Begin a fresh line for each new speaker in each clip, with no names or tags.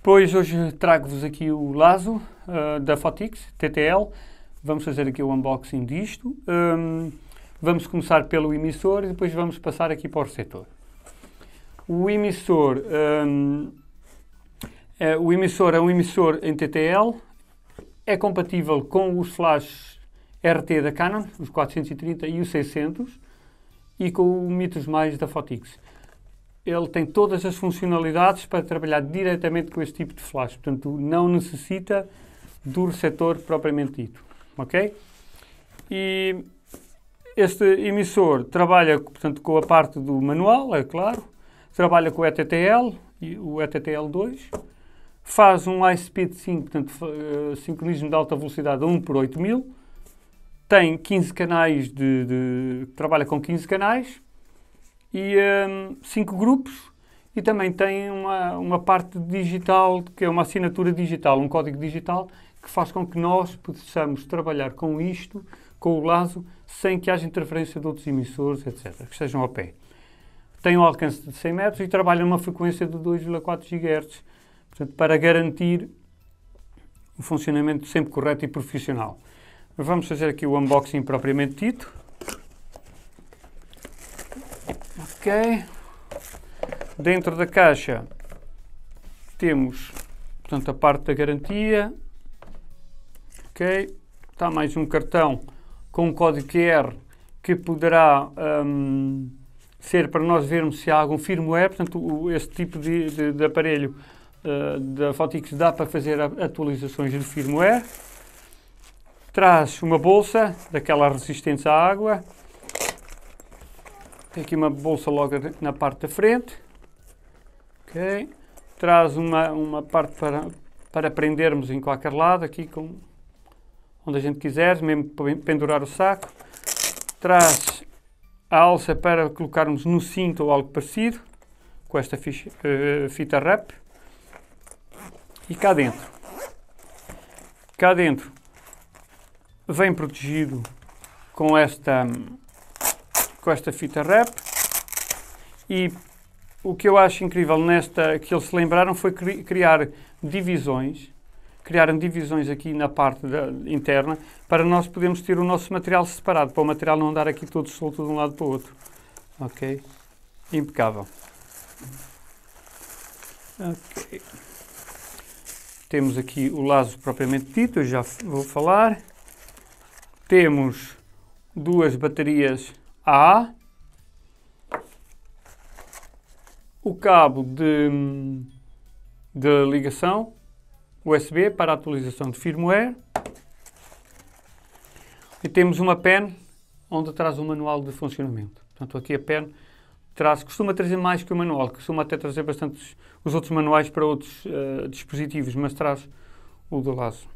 Pois hoje trago-vos aqui o Lazo uh, da Fotix, TTL. Vamos fazer aqui o unboxing disto. Um, ehm, vamos começar pelo emissor e depois vamos passar aqui para o receptor O emissor, um, ehm, é, eh, o emissor é um emissor em TTL, é compatível com os flashes RT da Canon, os 430 e os 600, e com o Mitos Mais da Fotix ele tem todas as funcionalidades para trabalhar diretamente com este tipo de flash. Portanto, não necessita do receptor propriamente dito. Ok? E este emissor trabalha, portanto, com a parte do manual, é claro. Trabalha com o ETTL, o ETTL2. Faz um high speed sync, portanto, uh, sincronismo de alta velocidade a 1 por 8000. Tem 15 canais de, de... Trabalha com 15 canais e um, cinco grupos e também tem uma, uma parte digital, que é uma assinatura digital, um código digital, que faz com que nós possamos trabalhar com isto, com o LASO, sem que haja interferência de outros emissores, etc., que estejam a pé. Tem um alcance de 100 metros e trabalha numa frequência de 2,4 GHz, portanto, para garantir o funcionamento sempre correto e profissional. Vamos fazer aqui o unboxing propriamente dito. Dentro da caixa temos, portanto, a parte da garantia. Ok. Está mais um cartão com um código QR que poderá um, ser para nós vermos se há algum firmware. Portanto, esse tipo de, de, de aparelho uh, da Fotix dá para fazer atualizações de firmware. Traz uma bolsa daquela resistência à água tem aqui uma bolsa logo na parte da frente. Ok. Traz uma, uma parte para, para prendermos em qualquer lado, aqui com onde a gente quiser, mesmo pendurar o saco. Traz a alça para colocarmos no cinto ou algo parecido, com esta ficha, uh, fita wrap. E cá dentro. Cá dentro vem protegido com esta com esta fita wrap E o que eu acho incrível nesta que eles se lembraram foi cri criar divisões, criaram divisões aqui na parte da, interna para nós podermos ter o nosso material separado, para o material não andar aqui todo solto de um lado para o outro. Ok? Impecável. Ok. Temos aqui o laço propriamente dito, eu já vou falar. Temos duas baterias a o cabo de, de ligação USB para a atualização de firmware e temos uma pen onde traz o um manual de funcionamento. Portanto, aqui a pen traz, costuma trazer mais que o manual, costuma até trazer bastante os outros manuais para outros uh, dispositivos, mas traz o do laço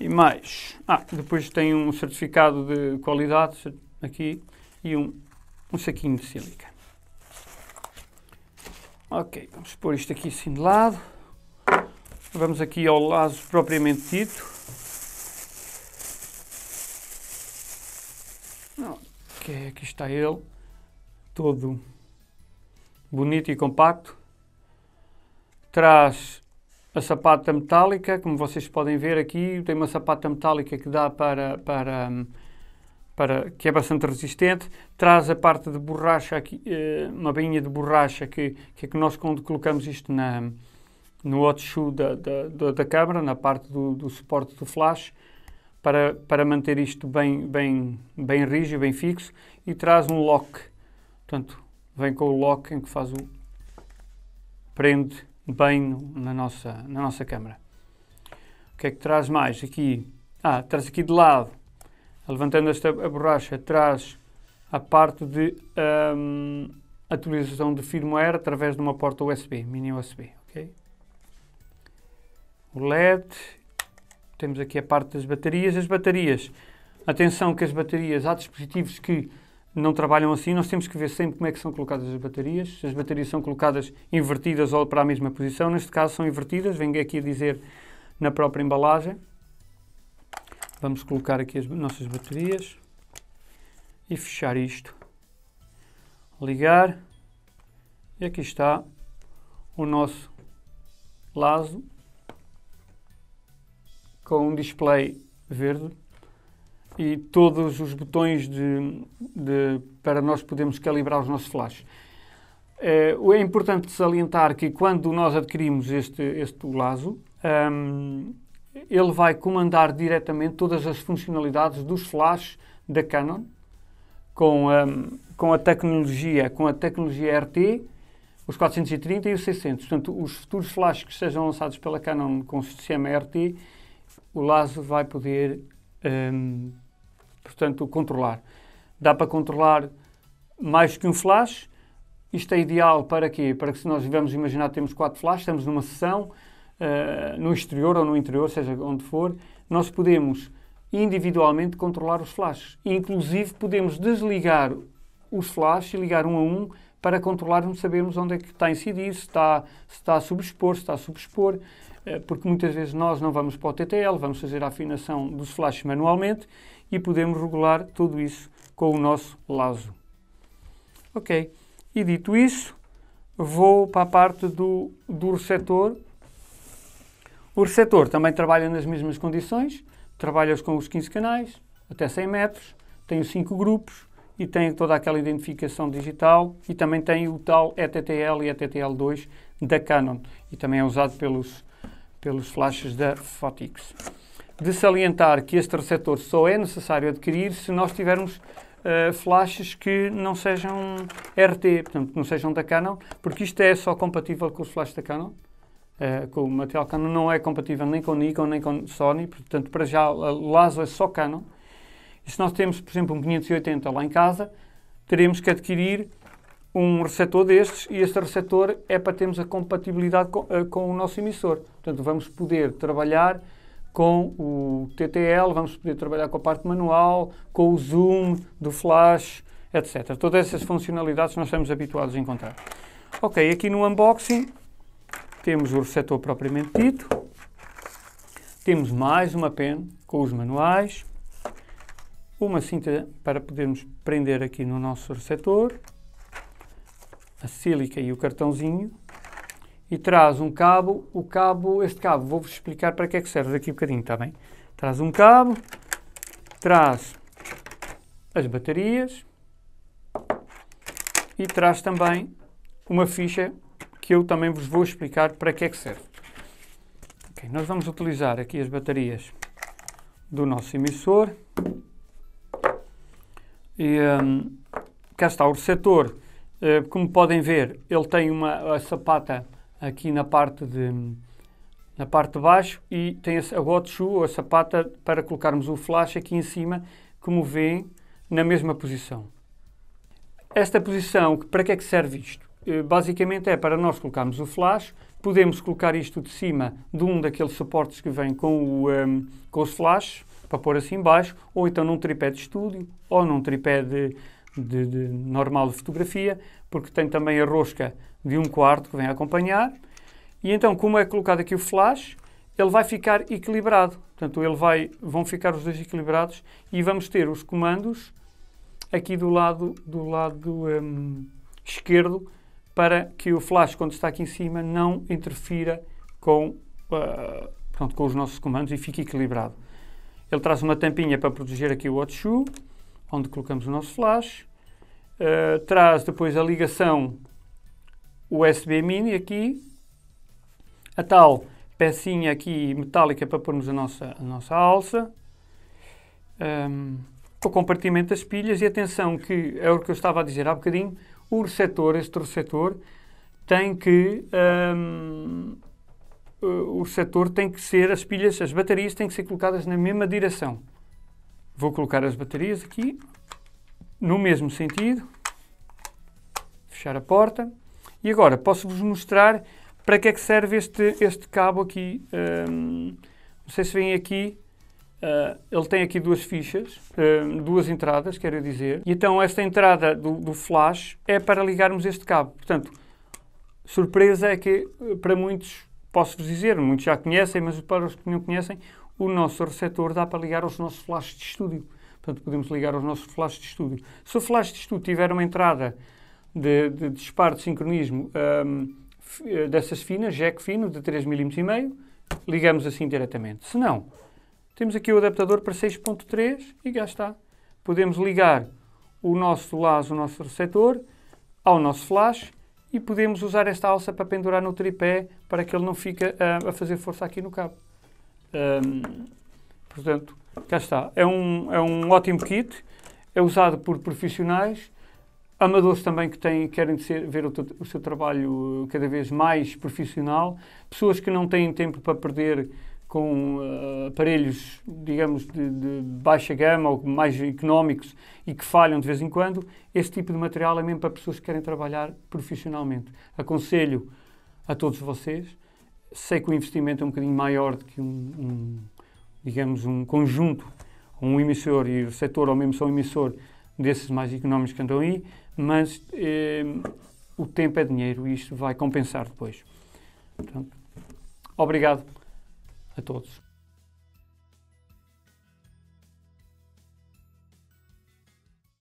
E mais, ah, depois tem um certificado de qualidade, aqui e um, um saquinho de sílica. Ok, vamos pôr isto aqui assim de lado. Vamos aqui ao laço propriamente dito. Ok, aqui está ele, todo bonito e compacto. Traz a sapata metálica, como vocês podem ver aqui, tem uma sapata metálica que dá para, para hum, para, que é bastante resistente, traz a parte de borracha, aqui, eh, uma bainha de borracha que, que é que nós quando colocamos isto na, no hot shoe da, da, da câmara, na parte do, do, suporte do flash, para, para manter isto bem, bem, bem rígido, bem fixo, e traz um lock. Portanto, vem com o lock em que faz o... prende bem na nossa, na nossa câmara. O que é que traz mais? Aqui, ah, traz aqui de lado levantando esta borracha, traz a parte de um, atualização de firmware através de uma porta USB, mini USB. Okay? O LED, temos aqui a parte das baterias. As baterias, atenção que as baterias, há dispositivos que não trabalham assim, nós temos que ver sempre como é que são colocadas as baterias. Se as baterias são colocadas invertidas ou para a mesma posição, neste caso são invertidas, vem aqui a dizer na própria embalagem. Vamos colocar aqui as nossas baterias e fechar isto. Ligar e aqui está o nosso lazo com um display verde e todos os botões de, de, para nós podermos calibrar os nossos flashes. É, é importante salientar que quando nós adquirimos este, este lazo, um, ele vai comandar diretamente todas as funcionalidades dos flash da Canon com, a hum, com a tecnologia com a tecnologia RT os 430 e os 600 portanto os futuros flashes que sejam lançados pela Canon com o sistema RT o Lazo vai poder um, portanto controlar dá para controlar mais que um flash isto é ideal para quê? Para que se nós vivemos imaginar temos quatro flashes, estamos numa sessão, eh, no exterior ou no interior, seja onde for, nós podemos individualmente controlar os flashes. Inclusive, podemos desligar os flashes e ligar um a um para controlarmos, sabemos onde é que está a incidir, se está, se está a subexpor, se está a subexpor, eh, porque muitas vezes nós não vamos para o TTL, vamos fazer a afinação dos flashes manualmente e podemos regular tudo isso com o nosso lazo. Ok, e dito isso, vou para a parte do, do receptor, o receptor também trabalha nas mesmas condições, trabalha com os 15 canais, até 100 metros, tem os 5 grupos e tem toda aquela identificação digital e também tem o tal ETTL e ETTL2 da Canon e também é usado pelos, pelos flashes da Photix. De salientar que este receptor só é necessário adquirir se nós tivermos uh, flashes que não sejam RT, portanto, não sejam da Canon, porque isto é só compatível com os flashes da Canon. Uh, com o material Canon não é compatível nem com Nikon nem com Sony, portanto, para já o LASA é só Canon. E se nós temos, por exemplo, um 580 lá em casa, teremos que adquirir um receptor destes e este receptor é para termos a compatibilidade com, uh, com o nosso emissor. Portanto, vamos poder trabalhar com o TTL, vamos poder trabalhar com a parte manual, com o zoom do flash, etc. Todas essas funcionalidades nós estamos habituados a encontrar. Ok, aqui no unboxing temos o receptor propriamente dito. Temos mais uma pena com os manuais. Uma cinta para podermos prender aqui no nosso receptor. A sílica e o cartãozinho. E traz um cabo. O cabo, este cabo, vou-vos explicar para que é que serve daqui a um bocadinho, está bem? Traz um cabo. Traz as baterias e traz também uma ficha que eu também vos vou explicar para que é que serve. Okay, nós vamos utilizar aqui as baterias do nosso emissor. E, um, cá está o receptor. Uh, como podem ver, ele tem uma sapata aqui na parte de na parte de baixo e tem a, a hot shoe, a sapata para colocarmos o flash aqui em cima, como vêem, na mesma posição. Esta posição, para que é que serve isto? Eh, basicamente é para nós colocarmos o flash, podemos colocar isto de cima de um daqueles suportes que vem com, o, um, ehm, com os flashes, para pôr assim embaixo, ou então num tripé de estúdio, ou num tripé de, de, de, normal de fotografia, porque tem também a rosca de um quarto que vem acompanhar. E então, como é colocado aqui o flash, ele vai ficar equilibrado. Portanto, ele vai, vão ficar os dois equilibrados e vamos ter os comandos aqui do lado, do lado um, ehm, esquerdo para que o flash, quando está aqui em cima, não interfira com, uh, pronto, com os nossos comandos e fique equilibrado. Ele traz uma tampinha para proteger aqui o hot shoe, onde colocamos o nosso flash. Uh, traz depois a ligação USB mini aqui, a tal pecinha aqui metálica para pormos a nossa, a nossa alça, um, o compartimento das pilhas e atenção que é o que eu estava a dizer há bocadinho, o receptor, este receptor, tem que. Um, eh, o receptor tem que ser, as pilhas, as baterias têm que ser colocadas na mesma direção. Vou colocar as baterias aqui, no mesmo sentido. Fechar a porta. E agora, posso-vos mostrar para que é que serve este, este cabo aqui. Um, não sei se vem aqui Uh, ele tem aqui duas fichas, uh, duas entradas, quero dizer. E então esta entrada do, do, flash é para ligarmos este cabo. Portanto, surpresa é que eh, para muitos, posso-vos dizer, muitos já conhecem, mas para os que não conhecem, o nosso receptor dá para ligar aos nossos flashes de estúdio. Portanto, podemos ligar aos nossos flashes de estúdio. Se o flash de estúdio tiver uma entrada de, de disparo de sincronismo um, ehm, dessas finas, jack fino, de 3,5 mm, ligamos assim diretamente. Se não, temos aqui o adaptador para 6.3 e já está. Podemos ligar o nosso LAS, o nosso receptor, ao nosso flash e podemos usar esta alça para pendurar no tripé para que ele não fique a, ah, a fazer força aqui no cabo. Um, portanto, cá está. É um, é um ótimo kit, é usado por profissionais, amadores também que têm, querem ser, ver o, o seu trabalho eh, cada vez mais profissional, pessoas que não têm tempo para perder com uh, aparelhos, digamos, de, de, baixa gama ou mais económicos e que falham de vez em quando, esse tipo de material é mesmo para pessoas que querem trabalhar profissionalmente. Aconselho a todos vocês. Sei que o investimento é um bocadinho maior do que um, um digamos, um conjunto, um emissor e o setor, ou mesmo só um emissor desses mais económicos que andam aí, mas eh, o tempo é dinheiro e isto vai compensar depois. Portanto, obrigado. Это вот